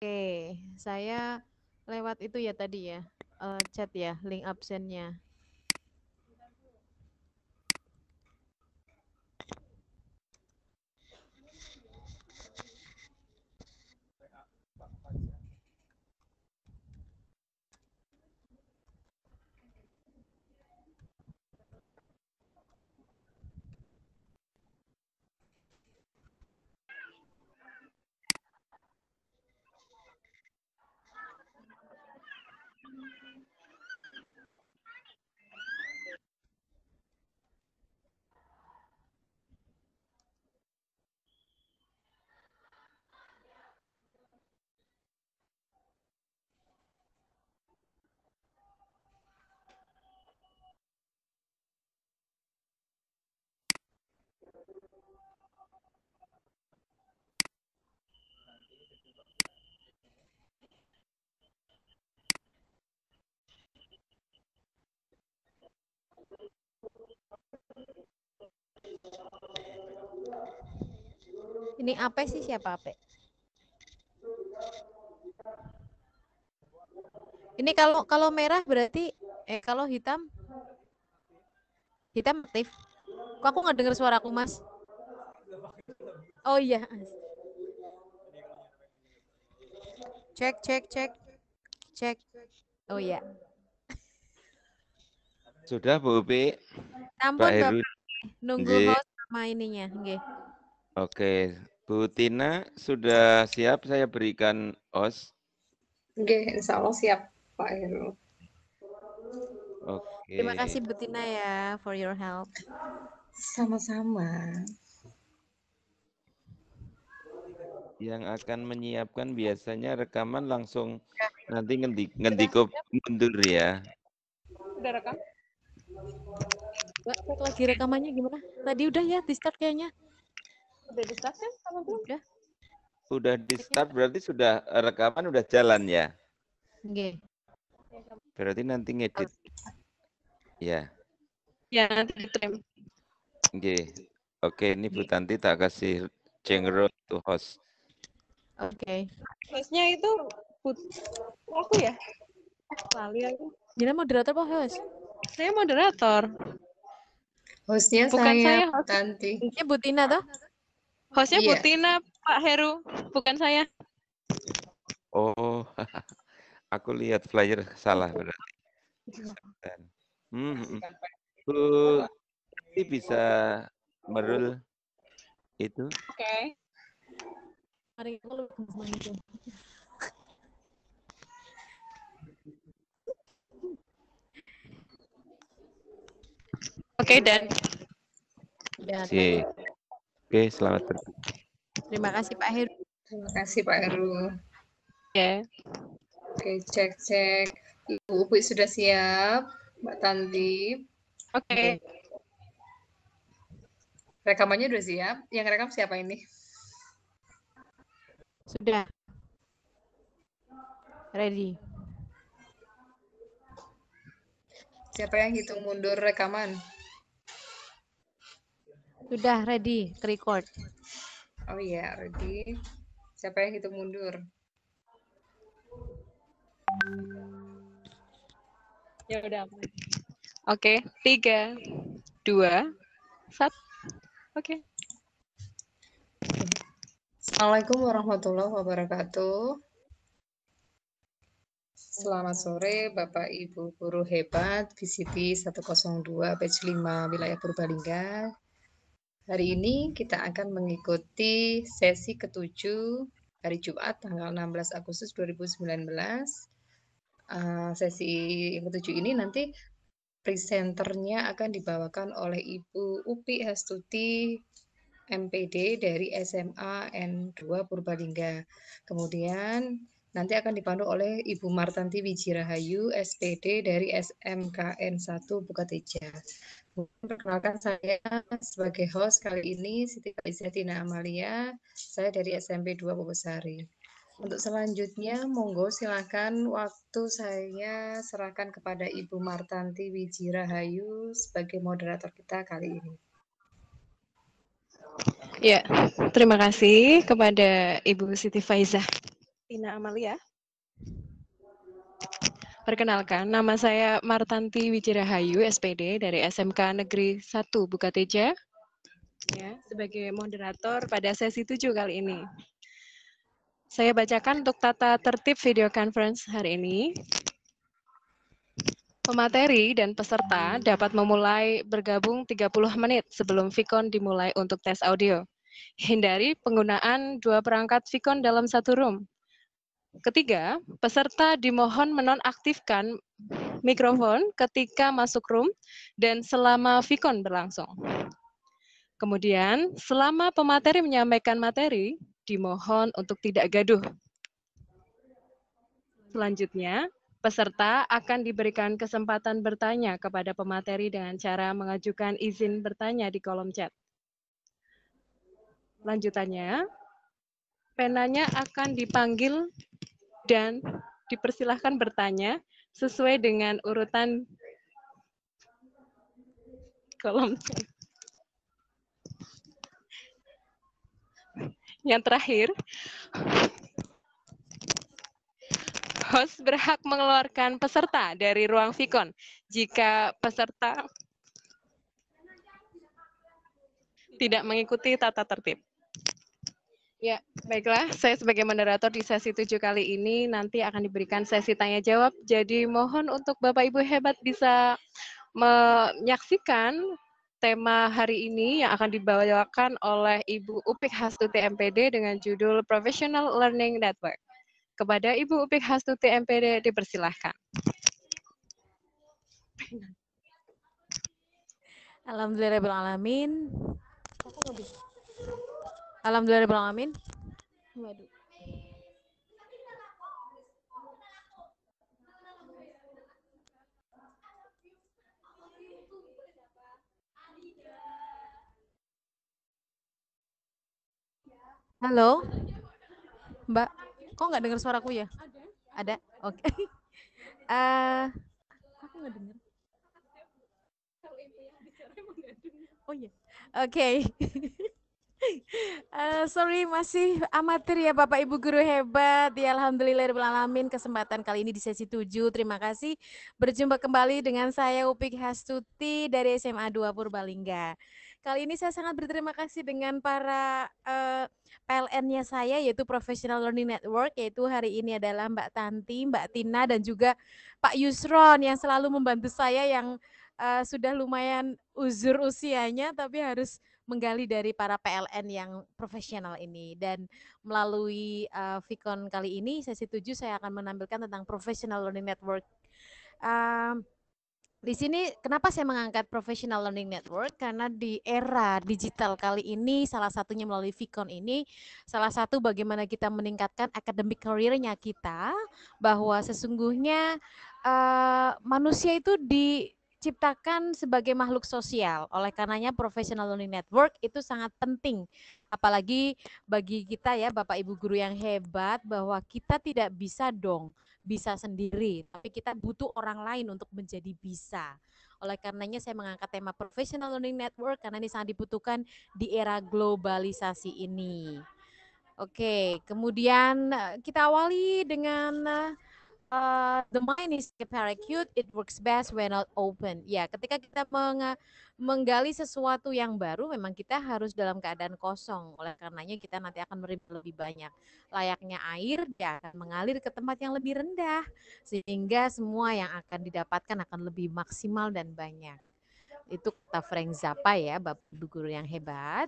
Oke, saya lewat itu ya tadi ya, uh, chat ya, link absennya. Ini apa sih siapa Ape? Ini kalau kalau merah berarti eh kalau hitam hitam aktif. Kok aku nggak dengar aku mas? Oh iya. Cek cek cek cek. Oh iya. Sudah Bu Upi. Ampun Pak Nunggu mau sama ininya. Nggih. Oke, Bu Tina sudah siap saya berikan OS? Oke, insya Allah siap Pak Heru. Oke. Terima kasih Bu Tina ya for your help. Sama-sama. Yang akan menyiapkan biasanya rekaman langsung ya. nanti ngendik ngendiko mundur ya. Sudah rekam? Mbak, lagi rekamannya gimana? Tadi udah ya di start kayaknya. Udah di start kan sama belum? Udah. Udah di start berarti sudah rekaman udah jalan ya? Oke. Berarti nanti ngedit. Ya. Ya nanti trim. Oke. Oke, ini Bu Tanti tak kasih cengro to host. Oke. Hostnya itu put aku ya? Lali aku. moderator apa host? Saya moderator. Hostnya Bukan saya, host. Tanti. Ini Bu Tina toh? Hostnya yeah. Putina, Pak Heru, bukan saya. Oh, aku lihat flyer salah berarti. Hmm. Itu hmm, hmm. ini bisa merul itu. Oke. itu Oke, okay, dan. Dan. Si. Oke, selamat pagi. Terima kasih Pak Heru. Terima kasih Pak Heru. Oke. Iya. Okay. Oke, cek cek. Ibu Upi sudah siap, Mbak Tanti. Oke. Okay. Rekamannya sudah siap. Yang rekam siapa ini? Sudah. Ready. Siapa yang hitung mundur rekaman? Sudah ready, record. Oh iya, yeah, ready. Siapa yang hitung mundur? Ya udah. Oke, okay. tiga, dua, satu. Oke. Okay. Assalamualaikum warahmatullahi wabarakatuh. Selamat sore Bapak Ibu guru hebat VCT 102 batch 5 wilayah Purbalingga Hari ini kita akan mengikuti sesi ketujuh hari Jumat tanggal 16 Agustus 2019. Uh, eh, sesi yang ketujuh ini nanti presenternya akan dibawakan oleh Ibu Upi Hastuti MPD dari SMA N2 Purbalingga. Kemudian Nanti akan dipandu oleh Ibu Martanti Wijirahayu, SPD dari SMKN 1 Bukateja. Mungkin perkenalkan saya sebagai host kali ini, Siti Tina Amalia, saya dari SMP 2 Bukusari. Untuk selanjutnya, monggo silakan waktu saya serahkan kepada Ibu Martanti Wijirahayu sebagai moderator kita kali ini. Ya, terima kasih kepada Ibu Siti Faizah Tina Amalia. Perkenalkan, nama saya Martanti Wijirahayu, SPD dari SMK Negeri 1 Bukateja. Ya, sebagai moderator pada sesi 7 kali ini. Saya bacakan untuk tata tertib video conference hari ini. Pemateri dan peserta dapat memulai bergabung 30 menit sebelum Vicon dimulai untuk tes audio. Hindari penggunaan dua perangkat Vicon dalam satu room. Ketiga, peserta dimohon menonaktifkan mikrofon ketika masuk room dan selama vikon berlangsung. Kemudian, selama pemateri menyampaikan materi, dimohon untuk tidak gaduh. Selanjutnya, peserta akan diberikan kesempatan bertanya kepada pemateri dengan cara mengajukan izin bertanya di kolom chat. Lanjutannya, penanya akan dipanggil dan dipersilahkan bertanya sesuai dengan urutan kolom Yang terakhir, host berhak mengeluarkan peserta dari ruang Vicon jika peserta tidak mengikuti tata tertib. Ya, baiklah. Saya sebagai moderator di sesi tujuh kali ini nanti akan diberikan sesi tanya jawab. Jadi mohon untuk Bapak Ibu hebat bisa menyaksikan tema hari ini yang akan dibawakan oleh Ibu Upik Hastuti MPD dengan judul Professional Learning Network. Kepada Ibu Upik Hastuti MPD dipersilahkan. Alhamdulillahirrahmanirrahim. Aku Alhamdulillah Alhamdulillahirrahmanirrahim. Waduh. Halo, Mbak. Kok nggak dengar suaraku ya? Ada. Ada? Oke. Okay. uh, eh, aku nggak dengar. Oh iya. Yeah. Oke. Okay. Uh, sorry masih amatir ya Bapak Ibu guru hebat. Ya alhamdulillah alhamdulillahirabbil kesempatan kali ini di sesi 7. Terima kasih berjumpa kembali dengan saya Upik Hastuti dari SMA 2 Purbalingga. Kali ini saya sangat berterima kasih dengan para uh, eh, PLN-nya saya yaitu Professional Learning Network yaitu hari ini adalah Mbak Tanti, Mbak Tina dan juga Pak Yusron yang selalu membantu saya yang uh, sudah lumayan uzur usianya tapi harus menggali dari para PLN yang profesional ini dan melalui uh, Vicon kali ini sesi 7 saya akan menampilkan tentang professional learning network. Um, di sini kenapa saya mengangkat professional learning network karena di era digital kali ini salah satunya melalui Vicon ini salah satu bagaimana kita meningkatkan academic career-nya kita bahwa sesungguhnya uh, manusia itu di diciptakan sebagai makhluk sosial. Oleh karenanya professional learning network itu sangat penting. Apalagi bagi kita ya Bapak Ibu guru yang hebat bahwa kita tidak bisa dong bisa sendiri, tapi kita butuh orang lain untuk menjadi bisa. Oleh karenanya saya mengangkat tema professional learning network karena ini sangat dibutuhkan di era globalisasi ini. Oke, kemudian eh, kita awali dengan eh, Uh, the mind is a parachute. It works best when not open. Ya, ketika kita meng menggali sesuatu yang baru, memang kita harus dalam keadaan kosong. Oleh karenanya kita nanti akan menerima lebih banyak. Layaknya air, dia akan mengalir ke tempat yang lebih rendah, sehingga semua yang akan didapatkan akan lebih maksimal dan banyak. Itu kata Frank Zappa ya, bapak guru yang hebat.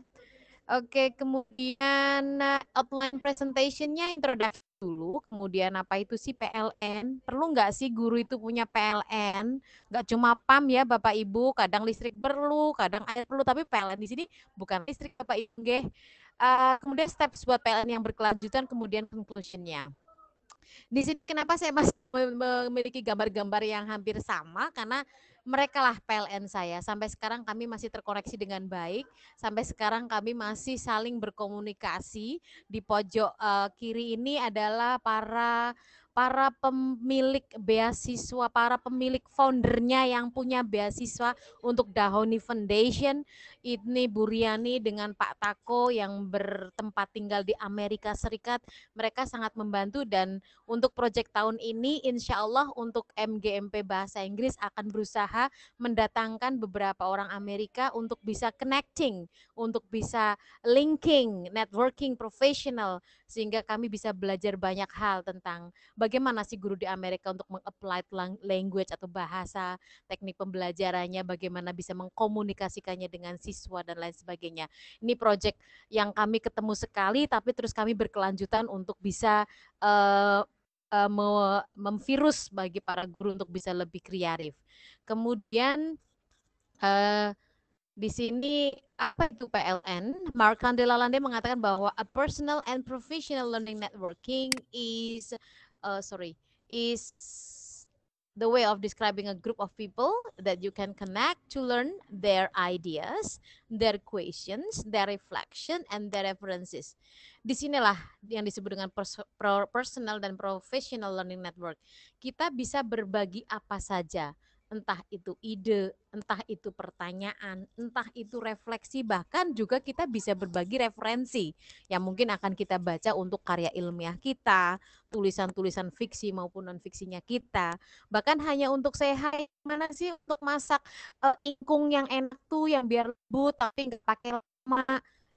Oke, kemudian uh, outline presentationnya introduction dulu, kemudian apa itu sih PLN? Perlu nggak sih guru itu punya PLN? Nggak cuma PAM ya Bapak Ibu, kadang listrik perlu, kadang air perlu, tapi PLN di sini bukan listrik Bapak Ibu. Uh, kemudian steps buat PLN yang berkelanjutan, kemudian conclusionnya. Di sini kenapa saya masih memiliki gambar-gambar yang hampir sama karena mereka lah PLN saya. Sampai sekarang kami masih terkoneksi dengan baik. Sampai sekarang kami masih saling berkomunikasi. Di pojok uh, kiri ini adalah para para pemilik beasiswa, para pemilik foundernya yang punya beasiswa untuk Dahoni Foundation, ini Buriani dengan Pak Tako yang bertempat tinggal di Amerika Serikat, mereka sangat membantu dan untuk proyek tahun ini insya Allah untuk MGMP Bahasa Inggris akan berusaha mendatangkan beberapa orang Amerika untuk bisa connecting, untuk bisa linking, networking profesional sehingga kami bisa belajar banyak hal tentang bagaimana si guru di Amerika untuk meng language atau bahasa, teknik pembelajarannya, bagaimana bisa mengkomunikasikannya dengan siswa dan lain sebagainya. Ini project yang kami ketemu sekali tapi terus kami berkelanjutan untuk bisa uh, uh, memvirus bagi para guru untuk bisa lebih kreatif. Kemudian uh, di sini apa itu PLN? Mark Candelalande mengatakan bahwa a personal and professional learning networking is uh, sorry, is the way of describing a group of people that you can connect to learn their ideas, their questions, their reflection, and their references. Disinilah yang disebut dengan personal dan professional learning network. Kita bisa berbagi apa saja entah itu ide, entah itu pertanyaan, entah itu refleksi, bahkan juga kita bisa berbagi referensi yang mungkin akan kita baca untuk karya ilmiah kita, tulisan-tulisan fiksi maupun non fiksinya kita, bahkan hanya untuk sehat mana sih untuk masak e, eh, ingkung yang enak tuh yang biar lembut tapi nggak pakai lama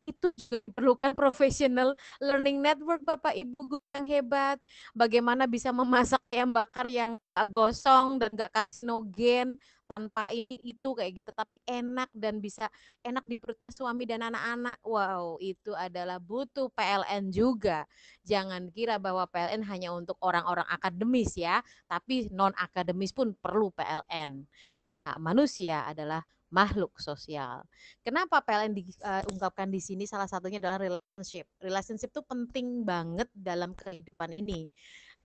itu diperlukan professional learning network Bapak Ibu guru yang hebat. Bagaimana bisa memasak ayam bakar yang gosong dan gak kasinogen tanpa ini itu kayak gitu tapi enak dan bisa enak di perut suami dan anak-anak. Wow, itu adalah butuh PLN juga. Jangan kira bahwa PLN hanya untuk orang-orang akademis ya, tapi non akademis pun perlu PLN. Nah, manusia adalah makhluk sosial. Kenapa PLN diungkapkan eh, uh, di sini salah satunya adalah relationship. Relationship itu penting banget dalam kehidupan ini.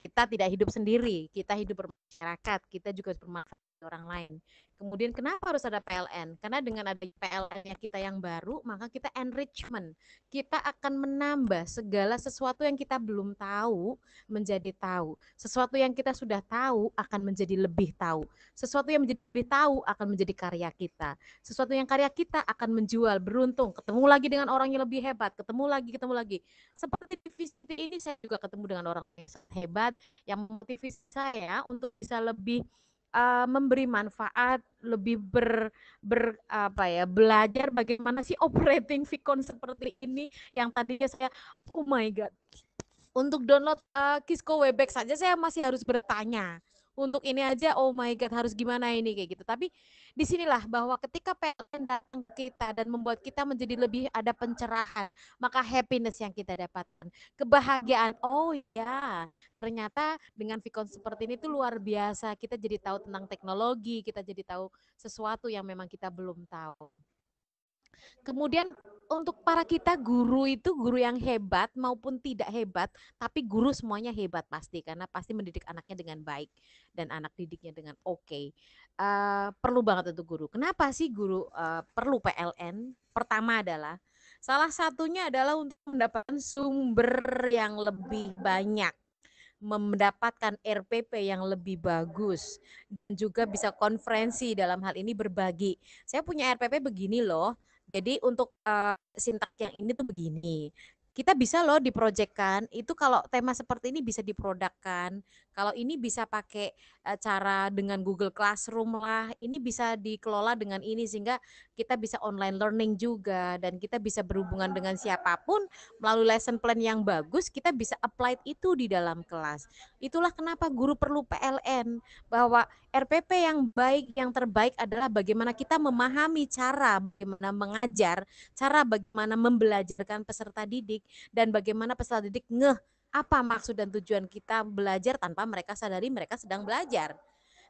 Kita tidak hidup sendiri, kita hidup bermasyarakat, kita juga bermanfaat orang lain. Kemudian kenapa harus ada PLN? Karena dengan ada PLN yang kita yang baru, maka kita enrichment. Kita akan menambah segala sesuatu yang kita belum tahu menjadi tahu. Sesuatu yang kita sudah tahu akan menjadi lebih tahu. Sesuatu yang menjadi lebih tahu akan menjadi karya kita. Sesuatu yang karya kita akan menjual beruntung, ketemu lagi dengan orang yang lebih hebat, ketemu lagi, ketemu lagi. Seperti di ini saya juga ketemu dengan orang yang hebat yang motivasi saya untuk bisa lebih uh, memberi manfaat, lebih ber, ber apa ya, belajar bagaimana sih operating Vicon seperti ini yang tadinya saya oh my god. Untuk download uh, Kisco Webex saja saya masih harus bertanya untuk ini aja oh my god harus gimana ini kayak gitu tapi disinilah bahwa ketika PLN datang kita dan membuat kita menjadi lebih ada pencerahan maka happiness yang kita dapatkan kebahagiaan oh ya ternyata dengan Vicon seperti ini tuh luar biasa kita jadi tahu tentang teknologi kita jadi tahu sesuatu yang memang kita belum tahu Kemudian untuk para kita guru itu guru yang hebat maupun tidak hebat, tapi guru semuanya hebat pasti karena pasti mendidik anaknya dengan baik dan anak didiknya dengan oke. Okay. Uh, eh, perlu banget untuk guru. Kenapa sih guru uh, perlu PLN? Pertama adalah salah satunya adalah untuk mendapatkan sumber yang lebih banyak mendapatkan RPP yang lebih bagus dan juga bisa konferensi dalam hal ini berbagi. Saya punya RPP begini loh, jadi untuk uh, sintak yang ini tuh begini. Kita bisa loh diprojekkan, itu kalau tema seperti ini bisa diprodakkan. Kalau ini bisa pakai cara dengan Google Classroom lah, ini bisa dikelola dengan ini sehingga kita bisa online learning juga dan kita bisa berhubungan dengan siapapun melalui lesson plan yang bagus, kita bisa apply itu di dalam kelas. Itulah kenapa guru perlu PLN bahwa RPP yang baik yang terbaik adalah bagaimana kita memahami cara bagaimana mengajar, cara bagaimana membelajarkan peserta didik dan bagaimana peserta didik ngeh apa maksud dan tujuan kita belajar tanpa mereka sadari mereka sedang belajar.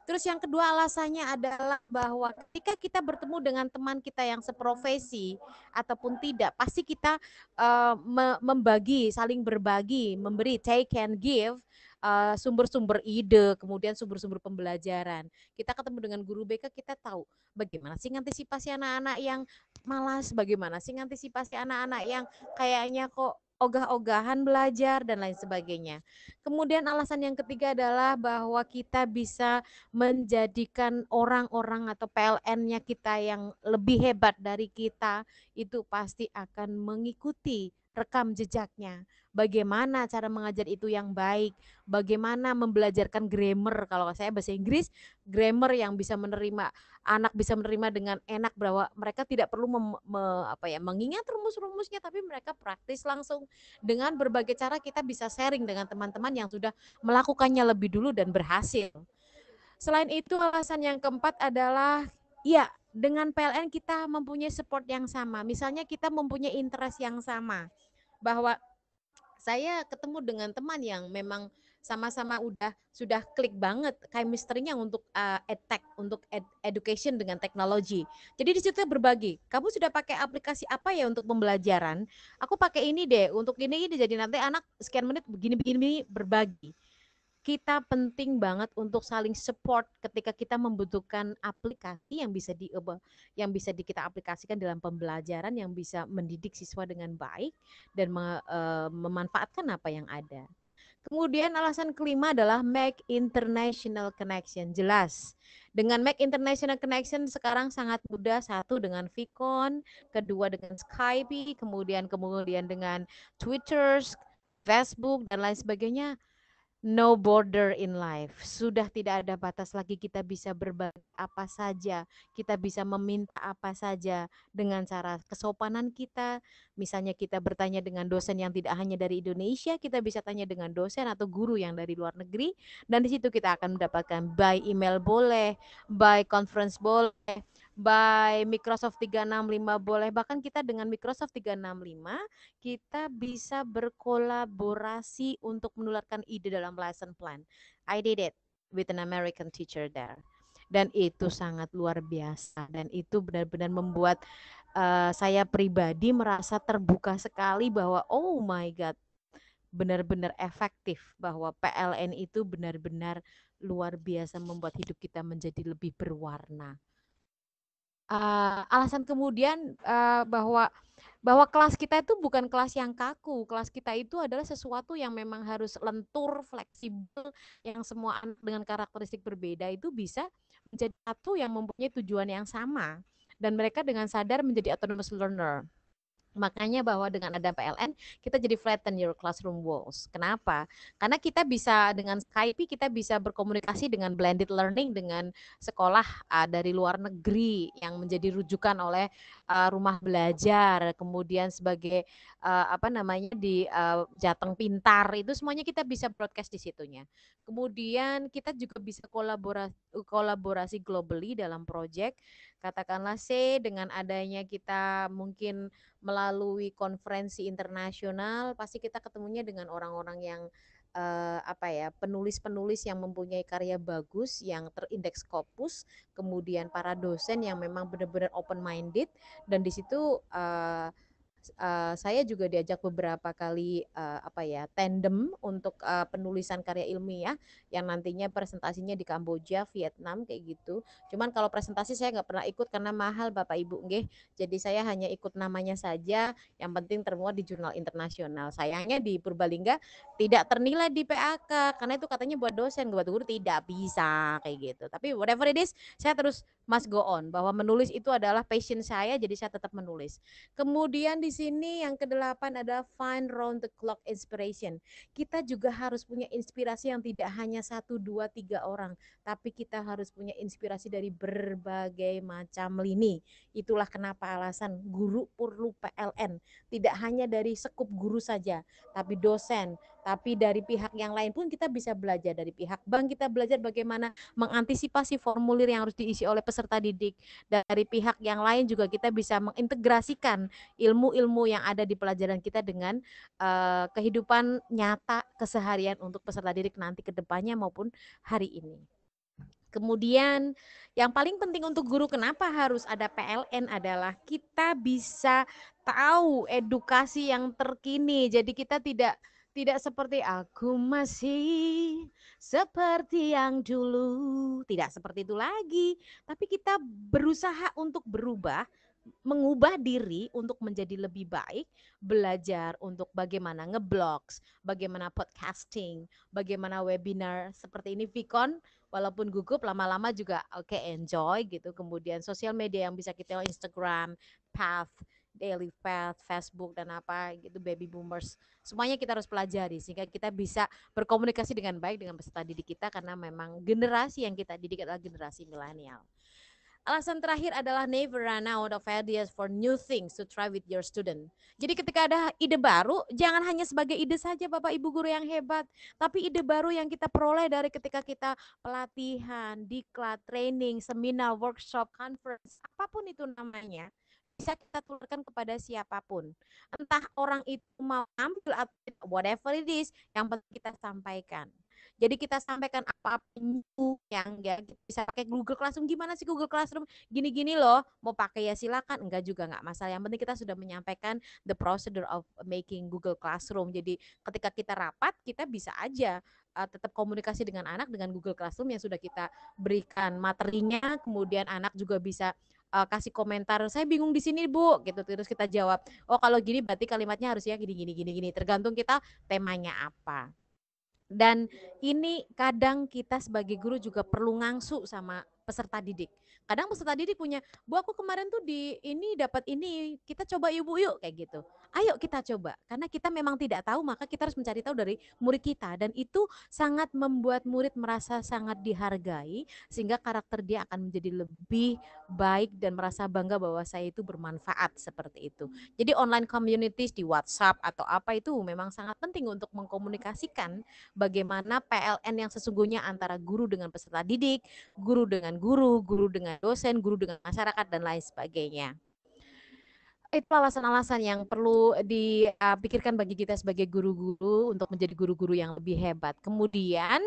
Terus yang kedua alasannya adalah bahwa ketika kita bertemu dengan teman kita yang seprofesi ataupun tidak, pasti kita uh, me membagi, saling berbagi, memberi take and give eh, sumber-sumber uh, ide, kemudian sumber-sumber pembelajaran. Kita ketemu dengan guru BK, kita tahu bagaimana sih antisipasi anak-anak yang malas, bagaimana sih antisipasi anak-anak yang kayaknya kok ogah-ogahan belajar dan lain sebagainya. Kemudian alasan yang ketiga adalah bahwa kita bisa menjadikan orang-orang atau PLN-nya kita yang lebih hebat dari kita itu pasti akan mengikuti rekam jejaknya. Bagaimana cara mengajar itu yang baik, bagaimana membelajarkan grammar kalau saya bahasa Inggris, grammar yang bisa menerima anak bisa menerima dengan enak bahwa mereka tidak perlu mem, me, apa ya mengingat rumus-rumusnya tapi mereka praktis langsung dengan berbagai cara kita bisa sharing dengan teman-teman yang sudah melakukannya lebih dulu dan berhasil. Selain itu alasan yang keempat adalah ya dengan PLN kita mempunyai support yang sama. Misalnya kita mempunyai interest yang sama bahwa saya ketemu dengan teman yang memang sama-sama udah sudah klik banget chemistry-nya untuk uh, eh, edtech, untuk ed education dengan teknologi. Jadi di situ berbagi. Kamu sudah pakai aplikasi apa ya untuk pembelajaran? Aku pakai ini deh, untuk ini ini jadi nanti anak sekian menit begini begini berbagi kita penting banget untuk saling support ketika kita membutuhkan aplikasi yang bisa di yang bisa di, kita aplikasikan dalam pembelajaran yang bisa mendidik siswa dengan baik dan me, e, memanfaatkan apa yang ada. Kemudian alasan kelima adalah make international connection. Jelas. Dengan make international connection sekarang sangat mudah satu dengan Vicon, kedua dengan Skype, kemudian kemudian dengan Twitter, Facebook dan lain sebagainya no border in life. Sudah tidak ada batas lagi kita bisa berbagi apa saja, kita bisa meminta apa saja dengan cara kesopanan kita. Misalnya kita bertanya dengan dosen yang tidak hanya dari Indonesia, kita bisa tanya dengan dosen atau guru yang dari luar negeri dan di situ kita akan mendapatkan by email boleh, by conference boleh by Microsoft 365 boleh bahkan kita dengan Microsoft 365 kita bisa berkolaborasi untuk menularkan ide dalam lesson plan. I did it with an American teacher there. Dan itu sangat luar biasa dan itu benar-benar membuat uh, saya pribadi merasa terbuka sekali bahwa oh my god benar-benar efektif bahwa PLN itu benar-benar luar biasa membuat hidup kita menjadi lebih berwarna uh, alasan kemudian uh, bahwa bahwa kelas kita itu bukan kelas yang kaku. Kelas kita itu adalah sesuatu yang memang harus lentur, fleksibel, yang semua dengan karakteristik berbeda itu bisa menjadi satu yang mempunyai tujuan yang sama dan mereka dengan sadar menjadi autonomous learner. Makanya bahwa dengan ada PLN kita jadi flatten your classroom walls. Kenapa? Karena kita bisa dengan Skype kita bisa berkomunikasi dengan blended learning dengan sekolah uh, dari luar negeri yang menjadi rujukan oleh uh, rumah belajar, kemudian sebagai uh, apa namanya di uh, Jateng Pintar itu semuanya kita bisa broadcast di situnya. Kemudian kita juga bisa kolaborasi kolaborasi globally dalam project katakanlah C dengan adanya kita mungkin melalui konferensi internasional pasti kita ketemunya dengan orang-orang yang eh, apa ya penulis-penulis yang mempunyai karya bagus yang terindeks Scopus kemudian para dosen yang memang benar-benar open minded dan di situ eh, uh, saya juga diajak beberapa kali uh, apa ya tandem untuk uh, penulisan karya ilmiah yang nantinya presentasinya di Kamboja, Vietnam kayak gitu. Cuman kalau presentasi saya nggak pernah ikut karena mahal Bapak Ibu nggih. Jadi saya hanya ikut namanya saja. Yang penting termuat di jurnal internasional. Sayangnya di Purbalingga tidak ternilai di PAK karena itu katanya buat dosen, buat guru tidak bisa kayak gitu. Tapi whatever it is, saya terus must go on bahwa menulis itu adalah passion saya jadi saya tetap menulis. Kemudian di di sini yang kedelapan adalah find round the clock inspiration. Kita juga harus punya inspirasi yang tidak hanya satu, dua, tiga orang, tapi kita harus punya inspirasi dari berbagai macam lini. Itulah kenapa alasan guru perlu PLN, tidak hanya dari sekup guru saja, tapi dosen, tapi dari pihak yang lain pun kita bisa belajar dari pihak bank kita belajar bagaimana mengantisipasi formulir yang harus diisi oleh peserta didik. Dari pihak yang lain juga kita bisa mengintegrasikan ilmu-ilmu yang ada di pelajaran kita dengan uh, kehidupan nyata keseharian untuk peserta didik nanti ke depannya maupun hari ini. Kemudian yang paling penting untuk guru kenapa harus ada PLN adalah kita bisa tahu edukasi yang terkini. Jadi kita tidak tidak seperti aku masih seperti yang dulu. Tidak seperti itu lagi. Tapi kita berusaha untuk berubah, mengubah diri untuk menjadi lebih baik, belajar untuk bagaimana ngeblogs, bagaimana podcasting, bagaimana webinar seperti ini Vicon walaupun gugup lama-lama juga oke okay, enjoy gitu. Kemudian sosial media yang bisa kita Instagram, Path, daily fast, Facebook dan apa gitu baby boomers. Semuanya kita harus pelajari sehingga kita bisa berkomunikasi dengan baik dengan peserta didik kita karena memang generasi yang kita didik adalah generasi milenial. Alasan terakhir adalah never run out of ideas for new things to try with your student. Jadi ketika ada ide baru, jangan hanya sebagai ide saja Bapak Ibu guru yang hebat, tapi ide baru yang kita peroleh dari ketika kita pelatihan, diklat, training, seminar, workshop, conference, apapun itu namanya bisa kita tularkan kepada siapapun. Entah orang itu mau ambil atau whatever it is, yang penting kita sampaikan. Jadi kita sampaikan apa-apa yang ya bisa pakai Google Classroom. Gimana sih Google Classroom? Gini-gini loh, mau pakai ya silakan, enggak juga enggak masalah. Yang penting kita sudah menyampaikan the procedure of making Google Classroom. Jadi ketika kita rapat, kita bisa aja uh, tetap komunikasi dengan anak dengan Google Classroom yang sudah kita berikan materinya, kemudian anak juga bisa uh, kasih komentar saya bingung di sini bu gitu terus kita jawab oh kalau gini berarti kalimatnya harusnya gini gini gini gini tergantung kita temanya apa dan ini kadang kita sebagai guru juga perlu ngangsu sama peserta didik kadang peserta didik punya bu aku kemarin tuh di ini dapat ini kita coba ibu yuk kayak gitu ayo kita coba karena kita memang tidak tahu maka kita harus mencari tahu dari murid kita dan itu sangat membuat murid merasa sangat dihargai sehingga karakter dia akan menjadi lebih baik dan merasa bangga bahwa saya itu bermanfaat seperti itu jadi online communities di WhatsApp atau apa itu memang sangat penting untuk mengkomunikasikan bagaimana PLN yang sesungguhnya antara guru dengan peserta didik guru dengan guru guru dengan dosen, guru dengan masyarakat dan lain sebagainya itu alasan-alasan yang perlu dipikirkan bagi kita sebagai guru-guru untuk menjadi guru-guru yang lebih hebat. Kemudian,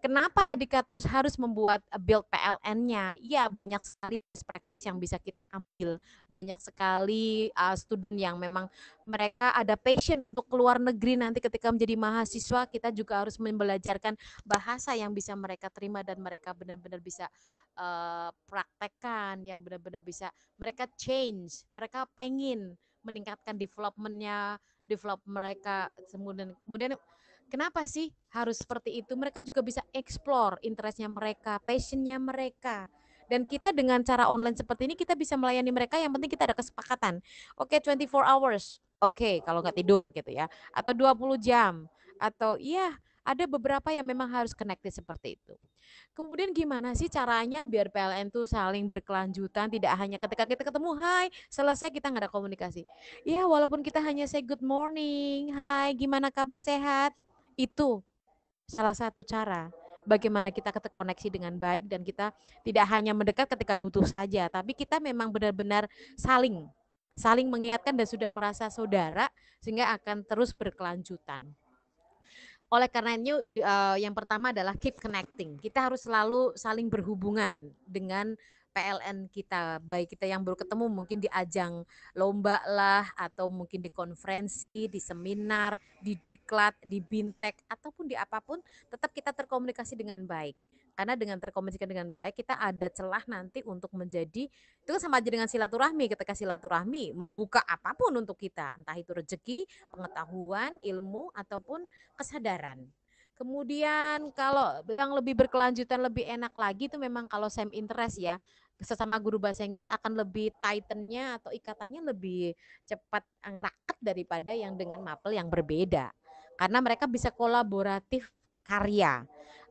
kenapa dekat harus membuat build PLN-nya? Ya, banyak sekali aspek yang bisa kita ambil banyak sekali uh, student yang memang mereka ada passion untuk keluar negeri nanti ketika menjadi mahasiswa kita juga harus membelajarkan bahasa yang bisa mereka terima dan mereka benar-benar bisa uh, praktekkan yang benar-benar bisa mereka change mereka pengen meningkatkan developmentnya develop mereka kemudian kemudian kenapa sih harus seperti itu mereka juga bisa explore interestnya mereka passionnya mereka dan kita dengan cara online seperti ini kita bisa melayani mereka. Yang penting kita ada kesepakatan. Oke, okay, 24 hours. Oke, okay, kalau nggak tidur gitu ya. Atau 20 jam. Atau iya, ada beberapa yang memang harus connected seperti itu. Kemudian gimana sih caranya biar PLN tuh saling berkelanjutan, tidak hanya ketika kita ketemu, hai, selesai kita nggak ada komunikasi. yeah, walaupun kita hanya say good morning, hai, gimana kamu sehat, itu salah satu cara bagaimana kita terkoneksi dengan baik dan kita tidak hanya mendekat ketika butuh saja, tapi kita memang benar-benar saling saling mengingatkan dan sudah merasa saudara sehingga akan terus berkelanjutan. Oleh karena itu eh, yang pertama adalah keep connecting. Kita harus selalu saling berhubungan dengan PLN kita, baik kita yang baru ketemu mungkin di ajang lomba lah atau mungkin di konferensi, di seminar, di diklat, di bintek ataupun di apapun tetap kita terkomunikasi dengan baik. Karena dengan terkomunikasi dengan baik kita ada celah nanti untuk menjadi itu kan sama aja dengan silaturahmi. kita kasih silaturahmi buka apapun untuk kita, entah itu rezeki, pengetahuan, ilmu ataupun kesadaran. Kemudian kalau yang lebih berkelanjutan lebih enak lagi itu memang kalau same interest ya sesama guru bahasa yang akan lebih tightennya atau ikatannya lebih cepat raket daripada yang dengan mapel yang berbeda karena mereka bisa kolaboratif karya.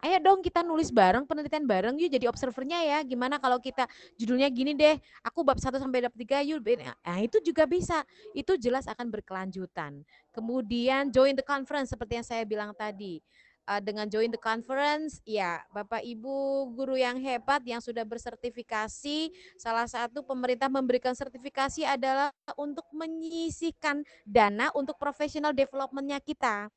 Ayo dong kita nulis bareng, penelitian bareng yuk jadi observernya ya. Gimana kalau kita judulnya gini deh, aku bab 1 sampai bab 3 yuk. Nah, itu juga bisa. Itu jelas akan berkelanjutan. Kemudian join the conference seperti yang saya bilang tadi uh, dengan join the conference, ya Bapak Ibu guru yang hebat yang sudah bersertifikasi, salah satu pemerintah memberikan sertifikasi adalah untuk menyisihkan dana untuk professional developmentnya kita.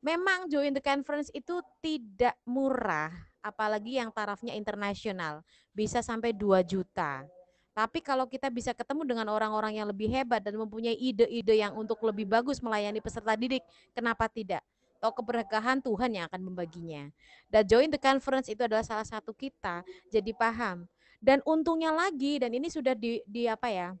Memang join the conference itu tidak murah, apalagi yang tarafnya internasional, bisa sampai 2 juta. Tapi kalau kita bisa ketemu dengan orang-orang yang lebih hebat dan mempunyai ide-ide yang untuk lebih bagus melayani peserta didik, kenapa tidak? atau keberkahan Tuhan yang akan membaginya. Dan join the conference itu adalah salah satu kita jadi paham. Dan untungnya lagi dan ini sudah di, di apa ya?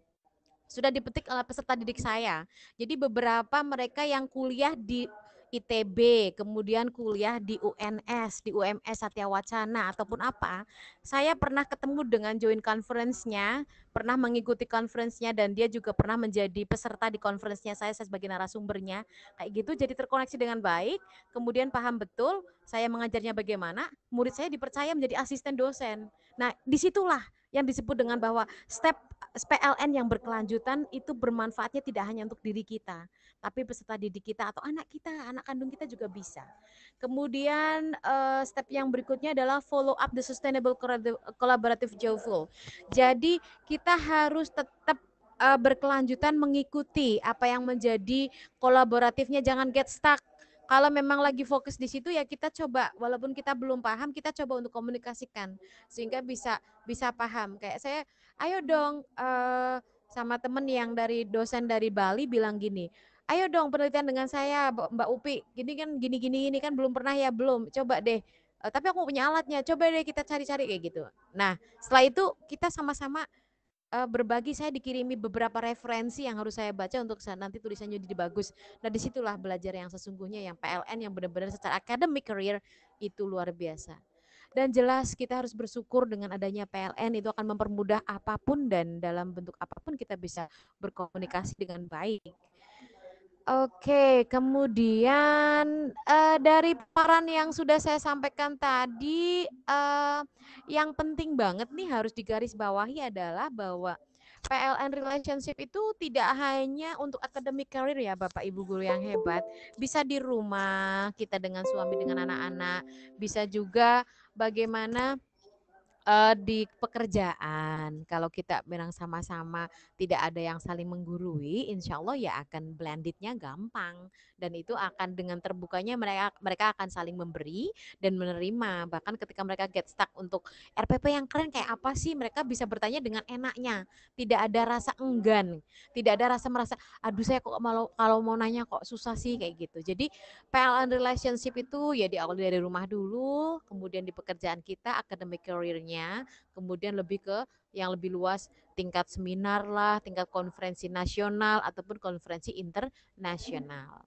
Sudah dipetik oleh peserta didik saya. Jadi beberapa mereka yang kuliah di ITB, kemudian kuliah di UNS, di UMS Satya Wacana ataupun apa, saya pernah ketemu dengan join conference-nya, pernah mengikuti conference-nya dan dia juga pernah menjadi peserta di conference-nya saya, saya sebagai narasumbernya. Kayak gitu jadi terkoneksi dengan baik, kemudian paham betul saya mengajarnya bagaimana, murid saya dipercaya menjadi asisten dosen. Nah, disitulah yang disebut dengan bahwa step eh, PLN yang berkelanjutan itu bermanfaatnya tidak hanya untuk diri kita, tapi peserta didik kita atau anak kita, anak kandung kita juga bisa. Kemudian uh, step yang berikutnya adalah follow up the sustainable collaborative job flow. Jadi kita harus tetap uh, eh, berkelanjutan mengikuti apa yang menjadi kolaboratifnya jangan get stuck kalau memang lagi fokus di situ ya kita coba walaupun kita belum paham kita coba untuk komunikasikan sehingga bisa bisa paham kayak saya ayo dong uh, sama temen yang dari dosen dari Bali bilang gini ayo dong penelitian dengan saya Mbak Upi gini kan gini gini ini kan belum pernah ya belum coba deh e, tapi aku punya alatnya coba deh kita cari-cari kayak gitu nah setelah itu kita sama-sama e, berbagi saya dikirimi beberapa referensi yang harus saya baca untuk nanti tulisannya jadi bagus nah disitulah belajar yang sesungguhnya yang PLN yang benar-benar secara academic career itu luar biasa dan jelas kita harus bersyukur dengan adanya PLN itu akan mempermudah apapun dan dalam bentuk apapun kita bisa berkomunikasi dengan baik Oke, kemudian uh, dari peran yang sudah saya sampaikan tadi, uh, yang penting banget nih harus digarisbawahi adalah bahwa PLN relationship itu tidak hanya untuk akademik karir ya Bapak Ibu guru yang hebat, bisa di rumah kita dengan suami dengan anak-anak, bisa juga bagaimana uh, di pekerjaan kalau kita bilang sama-sama tidak ada yang saling menggurui, insya Allah ya akan blendednya gampang dan itu akan dengan terbukanya mereka mereka akan saling memberi dan menerima. Bahkan ketika mereka get stuck untuk RPP yang keren kayak apa sih, mereka bisa bertanya dengan enaknya, tidak ada rasa enggan, tidak ada rasa merasa aduh saya kok malu kalau mau nanya kok susah sih kayak gitu. Jadi PLN relationship itu ya diawali dari rumah dulu, kemudian di pekerjaan kita, akademik career-nya kemudian lebih ke yang lebih luas tingkat seminar lah, tingkat konferensi nasional ataupun konferensi internasional.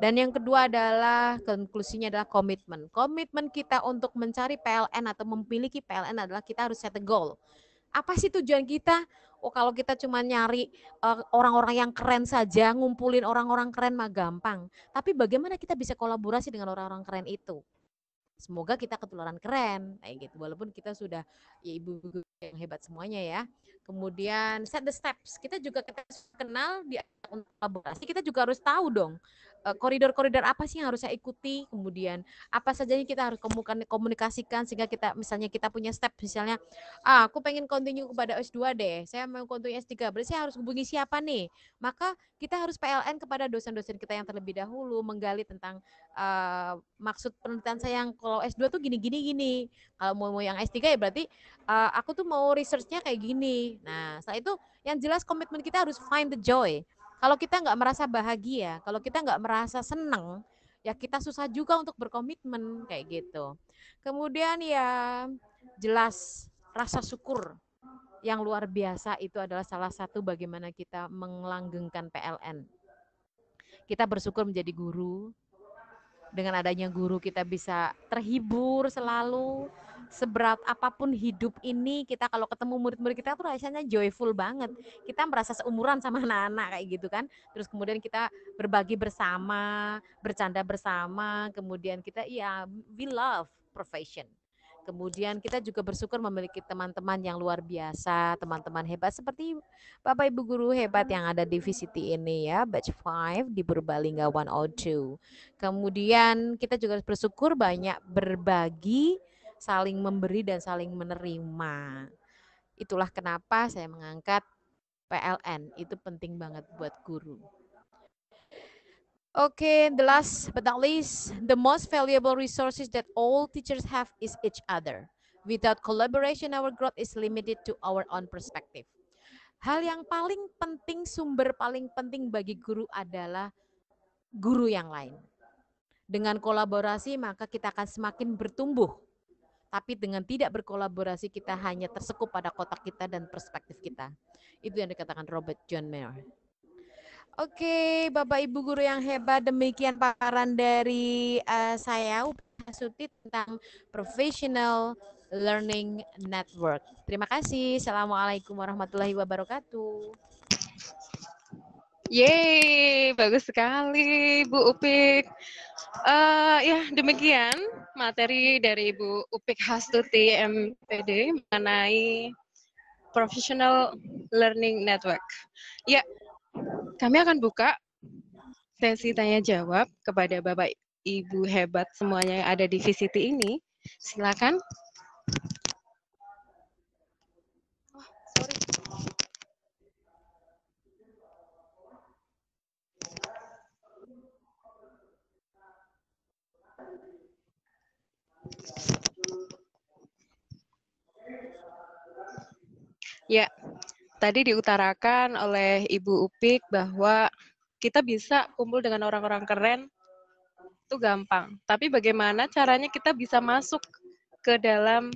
Dan yang kedua adalah konklusinya adalah komitmen. Komitmen kita untuk mencari PLN atau memiliki PLN adalah kita harus set a goal. Apa sih tujuan kita? Oh, kalau kita cuma nyari eh, orang-orang uh, orang -orang yang keren saja, ngumpulin orang-orang keren mah gampang. Tapi bagaimana kita bisa kolaborasi dengan orang-orang keren itu? semoga kita ketularan keren kayak gitu walaupun kita sudah ya ibu-ibu yang hebat semuanya ya kemudian set the steps kita juga kita kenal di kolaborasi kita juga harus tahu dong Eh, koridor-koridor apa sih yang harus saya ikuti kemudian apa saja yang kita harus komunikasikan sehingga kita misalnya kita punya step misalnya ah, aku pengen continue kepada S2 deh saya mau continue S3 berarti saya harus hubungi siapa nih maka kita harus PLN kepada dosen-dosen kita yang terlebih dahulu menggali tentang uh, maksud penelitian saya yang kalau S2 tuh gini gini gini kalau mau, yang S3 ya berarti uh, aku tuh mau researchnya kayak gini nah setelah itu yang jelas komitmen kita harus find the joy kalau kita nggak merasa bahagia, kalau kita nggak merasa senang, ya kita susah juga untuk berkomitmen kayak gitu. Kemudian ya jelas rasa syukur yang luar biasa itu adalah salah satu bagaimana kita melanggengkan PLN. Kita bersyukur menjadi guru. Dengan adanya guru kita bisa terhibur selalu, seberat apapun hidup ini kita kalau ketemu murid-murid kita tuh rasanya joyful banget. Kita merasa seumuran sama anak-anak kayak gitu kan. Terus kemudian kita berbagi bersama, bercanda bersama, kemudian kita ya we love profession. Kemudian kita juga bersyukur memiliki teman-teman yang luar biasa, teman-teman hebat seperti Bapak Ibu guru hebat yang ada di VCT ini ya, batch 5 di Purbalingga 102. Kemudian kita juga bersyukur banyak berbagi saling memberi dan saling menerima. Itulah kenapa saya mengangkat PLN. Itu penting banget buat guru. Okay, the last but not least, the most valuable resources that all teachers have is each other. Without collaboration, our growth is limited to our own perspective. Hal yang paling penting, sumber paling penting bagi guru adalah guru yang lain. Dengan kolaborasi, maka kita akan semakin bertumbuh tapi dengan tidak berkolaborasi kita hanya tersekup pada kotak kita dan perspektif kita. Itu yang dikatakan Robert John Mayer. Oke, Bapak Ibu guru yang hebat, demikian paparan dari uh, saya Upasuti tentang Professional Learning Network. Terima kasih. Assalamualaikum warahmatullahi wabarakatuh. Yeay, bagus sekali Bu Upik. Uh, ya demikian materi dari Ibu Upik Hastuti MPD mengenai Professional Learning Network. Ya, kami akan buka sesi tanya jawab kepada Bapak Ibu hebat semuanya yang ada di VCT ini. Silakan. Ya, tadi diutarakan oleh Ibu Upik bahwa kita bisa kumpul dengan orang-orang keren itu gampang. Tapi bagaimana caranya kita bisa masuk ke dalam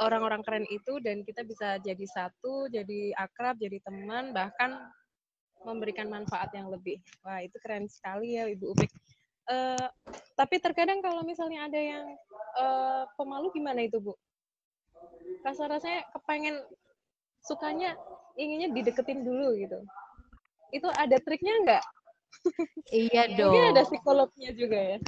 orang-orang keren itu dan kita bisa jadi satu, jadi akrab, jadi teman, bahkan memberikan manfaat yang lebih. Wah, itu keren sekali ya Ibu Upik. Uh, tapi terkadang kalau misalnya ada yang uh, pemalu gimana itu Bu? Rasa-rasanya kepengen sukanya inginnya dideketin dulu gitu itu ada triknya nggak iya dong mungkin ada psikolognya juga ya